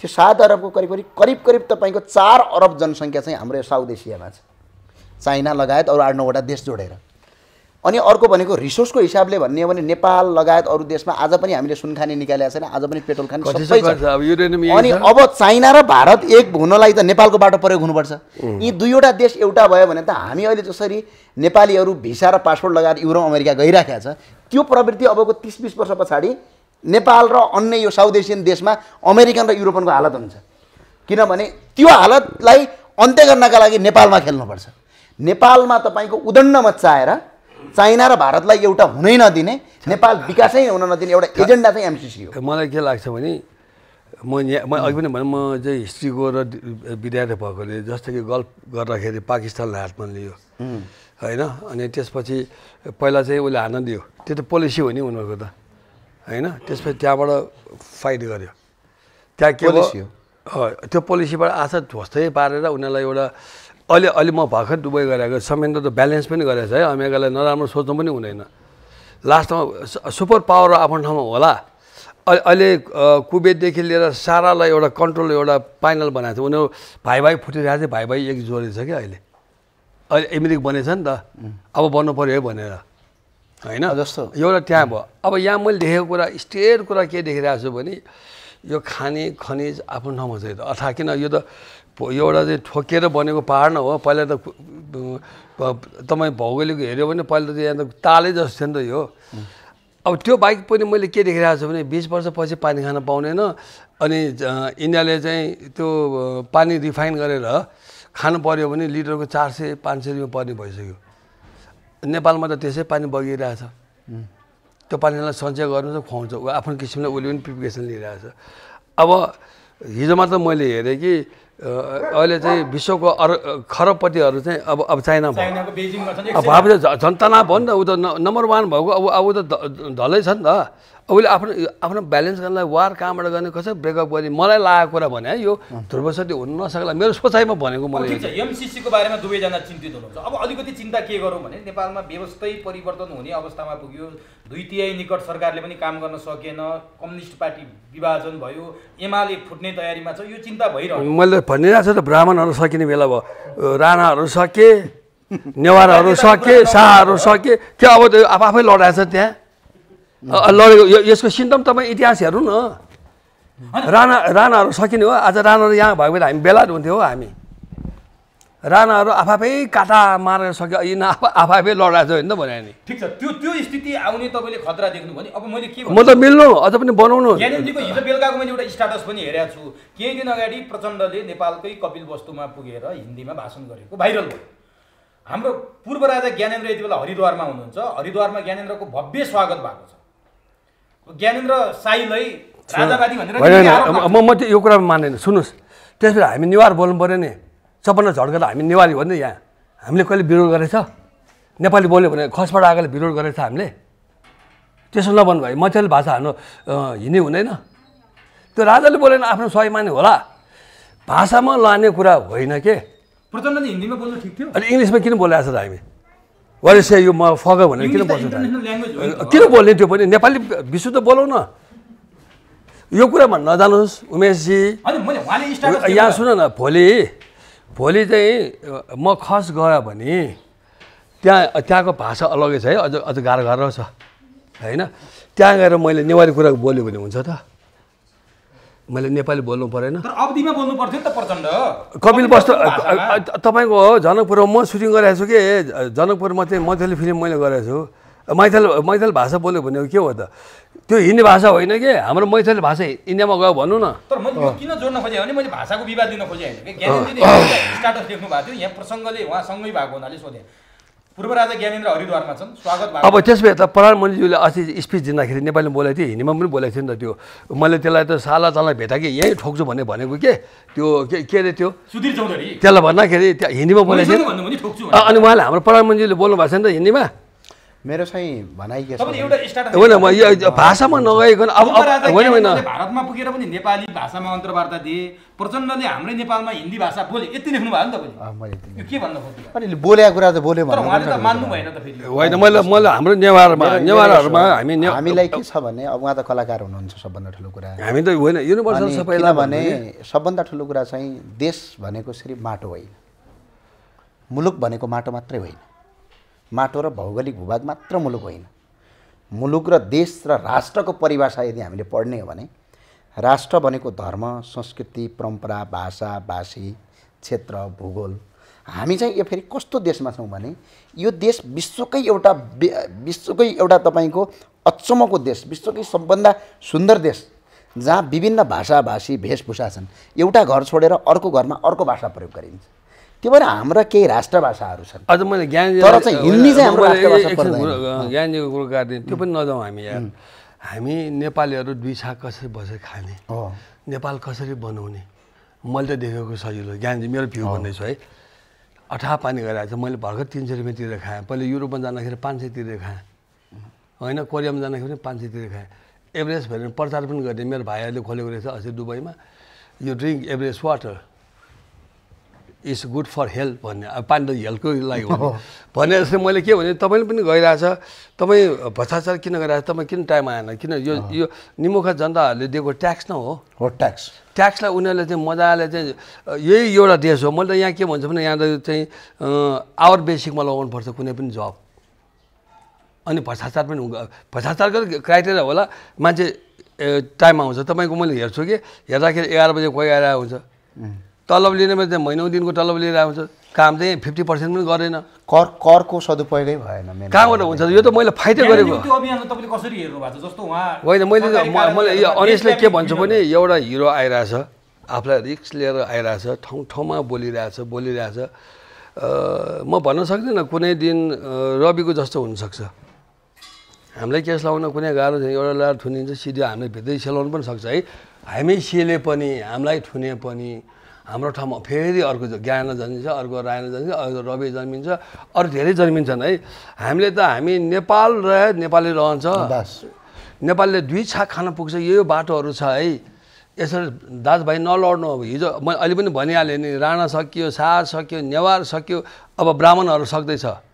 त्यो सात अरबको करिब करिब करिब करिब तपाईँको चार अरब जनसङ्ख्या चाहिँ हाम्रो यो साउथ एसियामा छ चाइना लगायत अरू आठ नौवटा देश जोडेर अनि अर्को भनेको रिसोर्सको हिसाबले भन्ने हो भने नेपाल लगायत अरू देशमा आज पनि हामीले सुन सुनखानी निकालेको छैन आज पनि पेट्रोल खानी सबै छ अनि अब चाइना र भारत एक हुनलाई त नेपालको बाटो प्रयोग हुनुपर्छ यी दुईवटा देश एउटा भयो भने त हामी अहिले जसरी नेपालीहरू भिसा र पासपोर्ट लगाएर युरोप अमेरिका गइराखेको छ त्यो प्रवृत्ति अबको तिस बिस वर्ष पछाडि नेपाल र अन्य यो साउथ एसियन देशमा अमेरिकन र युरोपियनको हालत हुन्छ किनभने त्यो हालतलाई अन्त्य गर्नका लागि नेपालमा खेल्नुपर्छ नेपालमा तपाईँको उदण्ड मचाएर चाइना र भारतलाई एउटा हुनै नदिने नेपाल विकासै हुन नदिने एउटा एजेन्डा चाहिँ एमसिसी
हो मलाई के लाग्छ भने म यहाँ म अघि पनि भने म चाहिँ हिस्ट्रीको र विद्यार्थी भएकोले जस्तो कि गल्फ गर्दाखेरि पाकिस्तानलाई हातमा लियो होइन अनि त्यसपछि पहिला चाहिँ उसले हान दियो त्यो त पोलिसी हो नि उनीहरूको त होइन त्यसपछि त्यहाँबाट फाइट गर्यो त्यहाँ के त्यो पोलिसीबाट आशा ध्वस्तै पारेर उनीहरूलाई एउटा अहिले अहिले म भर्खर दुबई गरेको समेन्द्र त ब्यालेन्स पनि गरेको छ है अमेरिकालाई नराम्रो सोच्नु पनि हुँदैन लास्टमा सुपर पावर आफ्नो ठाउँमा होला अहिले कुबेतदेखि लिएर सारालाई एउटा कन्ट्रोल एउटा पाइनल बनाएको थियो उनीहरू भाइ भाइ फुटिरहेको थियो भाइ भाइ एक छ क्या अहिले अहिले अमेरिक बनेछ नि त अब बन्नु पऱ्यो है भनेर होइन जस्तो एउटा त्यहाँ भयो अब यहाँ मैले देखेको कुरा स्टेट कुरा के देखिरहेको छु भने यो खाने खनिज आफ्नो ठाउँमा छैन अर्थात् किन यो त एउटा चाहिँ ठोकेर बनेको पाहाड न हो पहिला त तपाईँ भौगोलिक हेऱ्यो भने पहिला त यहाँ त तालै जस्तो थियो नि त यो अब त्यो बाहेक पनि मैले के देखिरहेको छु भने बिस वर्षपछि पानी खान पाउँदैन अनि इन्डियाले चाहिँ त्यो पानी रिफाइन गरेर खानु पऱ्यो भने लिटरको चार सय पाँच सय रुपियाँ पर्ने भइसक्यो नेपालमा त त्यसै पानी बगिरहेछ त्यो पानीलाई सञ्चय गर्नु चाहिँ खुवाउँछ आफ्नो किसिमले उसले पनि प्रिपेरेसन लिइरहेछ अब हिजो मात्र मैले हेरेँ कि अहिले चाहिँ विश्वको अर खरबपतिहरू चाहिँ अब अब चाइना भयो अब हामीले जनतना भयो नि त ऊ त नम्बर वान भएको अब अब त ढलै छ नि त उसले आफ्नो आफ्नो ब्यालेन्स गर्नलाई वार कहाँबाट गर्ने कसरी ब्रेकअप गर्ने मलाई लागेको कुरा भने यो ध्रुवसती हुन नसक्ला मेरो सोचाइमा भनेको मलाई
एमसिसीको बारेमा दुवैजना चिन्तित हुनुहुन्छ अब अलिकति चिन्ता के गरौँ भने नेपालमा व्यवस्थै परिवर्तन हुने अवस्थामा पुग्यो दुई तिहाई निकट सरकारले पनि काम गर्न सकेन कम्युनिस्ट पार्टी विभाजन भयो एमाले फुट्ने तयारीमा छ यो चिन्ता भइरहेको मैले
भनिरहेको छु त ब्राह्मणहरू सकिने बेला भयो राणाहरू सके नेवारहरू सके शाहहरू सके त्यो अब आफै लडाएछ त्यहाँ लडेको यसको सिन्डम तपाईँ इतिहास हेर्नु न राणा राणाहरू सकिने हो आज राणाहरू यहाँ भएको बेला हामी बेला हुन्थ्यो हामी राणाहरू आफै काटा मारेर सक्यो यिनीहरू आफै आफै लडाएको होइन त भने नि ठिक
छ त्यो त्यो स्थिति आउने तपाईँले खतरा देख्नु भने अब मैले के म त मिल्नु
अझ पनि बनाउनु ज्ञानेन्द्रीको हिजो
बेलुकाको मैले एउटा स्टाटस पनि हेरेको छु केही दिन अगाडि प्रचण्डले नेपालकै कपिल वस्तुमा पुगेर हिन्दीमा भाषण गरेको भाइरल भयो हाम्रो पूर्व राजा ज्ञानेन्द्र यति बेला हरिद्वारमा हुनुहुन्छ हरिद्वारमा ज्ञानेन्द्रको भव्य स्वागत भएको छ ज्ञानेन्द्र साईलाई राजावादी भनेर म
म यो कुरा मान्दैन सुन्नुहोस् त्यसपछि हामी नेवार बोल्नु पऱ्यो नि सबभन्दा झड्केर हामी नेवारी हो नि यहाँ हामीले कहिले विरोध गरेछ नेपाली बोल्यो भने खसबाट आएकोले विरोध गरेछ हामीले त्यसो नभन्नु भयो मजाले भाषा हाम्रो हिँड्ने हुँदैन त्यो राजाले बोलेन आफ्नो स्वाभिमान होला भाषामा लाने कुरा होइन के प्रचण्डले हिन्दीमा बोल्नु ठिक थियो अनि इङ्ग्लिसमा किन बोलाएको छ त हामी वारेसिया यो म फग भनेर किन बोल्छ किन बोल्ने त्यो पनि नेपाली विशुद्ध बोलाउ न यो कुरा भन्न नजानुहोस् उमेशजी यहाँ सुन न भोलि भोलि चाहिँ म खस गयो भने त्यहाँ त्यहाँको भाषा अलगै छ है अझ अझ गाह्रो गाह्रो छ होइन त्यहाँ गएर मैले नेवारी कुरा बोल्यो भने हुन्छ त मैले नेपाली बोल्नु परेन
अवधिमा बोल्नु नि त प्रचण्ड
कपिल वस्तु तपाईँको हो जनकपुरमा म सुटिङ गरेको छु कि जनकपुरमा चाहिँ मैथली फिल्म मैले गरेको छु मैथल मैथल भाषा बोल्यो भने के हो त त्यो हिन्दी भाषा होइन कि हाम्रो मैथली भाषा इन्डियामा गयो भनौँ न तर मैले
किन जोड्न खोजेँ भने मैले भाषाको विवाद दिन खोजेँ होइन स्टाटस लेख्नु भएको थियो यहाँ प्रसङ्गले उहाँसँगै भएको हुनाले सोधेँ पूर्व राजा ज्ञानेन्द्र हरिद्वारमा छन् स्वागत अब
त्यसमा त प्रधानमन्त्रीज्यूले अस्ति स्पिच दिँदाखेरि नेपालीमा बोलेको थिएँ हिन्दीमा पनि बोलेको थिएँ नि त त्यो मैले त्यसलाई त साला चाला भेटा कि यहीँ ठोक्छु भन्ने भनेको के त्यो के के अरे त्यो सुधीर चौधरी त्यसलाई भन्दाखेरि त्यहाँ हिन्दीमा बोलेको थिएँ अनि उहाँले हाम्रो प्रधानमन्त्रीले बोल्नु भएको छ नि त
हिन्दीमा मेरो चाहिँ भनाइ के छ होइन म यो भाषामा नगएको अब होइन होइन
भारतमा पुगेर पनि नेपाली भाषामा अन्तर्वार्ता दिए प्रचण्डले हाम्रै नेपालमा हिन्दी भाषा बोले यति लेख्नु भयो नि तपाईँले के भन्नु
खोज्नु बोलेको कुरा त बोल्यो मान्नु भएन त फेरि होइन मैले मैले हाम्रो नेवारमा नेवारहरूमा हामी हामीलाई के छ भने अब उहाँ त कलाकार हुनुहुन्छ सबभन्दा ठुलो
कुरा हामी त होइन युनिभर्सल सबैलाई भने
सबभन्दा ठुलो कुरा चाहिँ देश भनेको सिर्फ माटो होइन मुलुक भनेको माटो मात्रै होइन माटो र भौगोलिक भूभाग मात्र मुलुक होइन मुलुक र देश र राष्ट्रको परिभाषा यदि हामीले पढ्ने हो भने राष्ट्र भनेको धर्म संस्कृति परम्परा भाषा भाषी क्षेत्र भूगोल हामी चाहिँ यो फेरि कस्तो देशमा छौँ भने यो देश विश्वकै एउटा विश्वकै एउटा तपाईँको अचम्मको देश विश्वकै सबभन्दा सुन्दर देश जहाँ विभिन्न भाषाभाषी भेषभूषा छन् एउटा घर छोडेर अर्को घरमा अर्को भाषा प्रयोग गरिन्छ त्यो भएर हाम्रा केही राष्ट्रभाषाहरू छन्
अझ मैले ज्ञान तर हिन्दी चाहिँ हाम्रो ज्ञानजीको कुरो गर्दै त्यो पनि नजाउँ हामी यहाँ हामी नेपालीहरू दुई साग कसरी बसेर खाने नेपाल कसरी बनाउने मैले त देखेको सजिलो ज्ञानजी मेरो भ्यू भन्दैछु है अठा पानी गरेर छ मैले भर्खर तिन सय रुपियाँ तिरेर खाएँ पहिले युरोपमा जाँदाखेरि पाँच सय तिरेर खाएँ होइन कोरियामा जाँदाखेरि पनि पाँच सय तिरेर खाएँ एभरेस्ट भएर प्रचार पनि गर्ने मेरो भाइहरूले खोलेको रहेछ अस्ति दुबईमा यो drink Everest water is good for health भन्ने अब पाण्डे हेल्थको लागि हो भने जस्तै मैले के भने तपाईँले पनि गइरहेछ तपाईँ भ्रष्टाचार किन गइरहेछ तपाईँ किन टाइम आएन किन यो यो निमुखा जनताहरूले दिएको ट्याक्स न हो हो ट्याक्स ट्याक्सलाई उनीहरूले चाहिँ मजाले चाहिँ यही एउटा देश हो मैले त यहाँ के भन्छु भने यहाँ त चाहिँ आवर बेसिकमा लगाउनुपर्छ कुनै पनि जब अनि भ्रष्टाचार पनि भ्रष्टाचारको क्राइटेरिया होला मान्छे टाइम आउँछ तपाईँको मैले हेर्छु कि हेर्दाखेरि एघार बजे कोही आउँछ हुन्छ तलब लिने चाहिँ महिनौ दिनको तलब लिएर आउँछ काम चाहिँ फिफ्टी पर्सेन्ट पनि गरेन कर करको सदुपयोगै भएन कहाँबाट हुन्छ यो त मैले फाइदै गरेको
होइन
मैले मैले अनिसले के भन्छु भने एउटा हिरो आइरहेछ आफूलाई रिक्स लिएर आइरहेछ ठाउँ ठाउँमा बोलिरहेछ बोलिरहेछ म भन्न सक्दिनँ कुनै दिन रविको जस्तो हुनसक्छ हामीलाई केस लगाउन कुनै गाह्रो छैन एउटा लाएर थुनिन्छ सिधै हामीले भित्रै सेलाउनु पनि सक्छ है हामी सेले पनि हामीलाई थुने पनि हाम्रो ठाउँमा फेरि अर्को ज्ञान जन्मिन्छ अर्को रायन जन्मिन्छ अर्को रवि जन्मिन्छ अरू धेरै जन्मिन्छन् है हामीले त हामी नेपाल र नेपाली रहन्छ नेपालले दुई छाक खान पुग्छ यो बाटोहरू छ है यसरी दाजुभाइ नलड्नु अब हिजो मैले अहिले पनि भनिहालेँ नि राणा सकियो शाह सकियो नेवार सकियो अब ब्राह्मणहरू सक्दैछ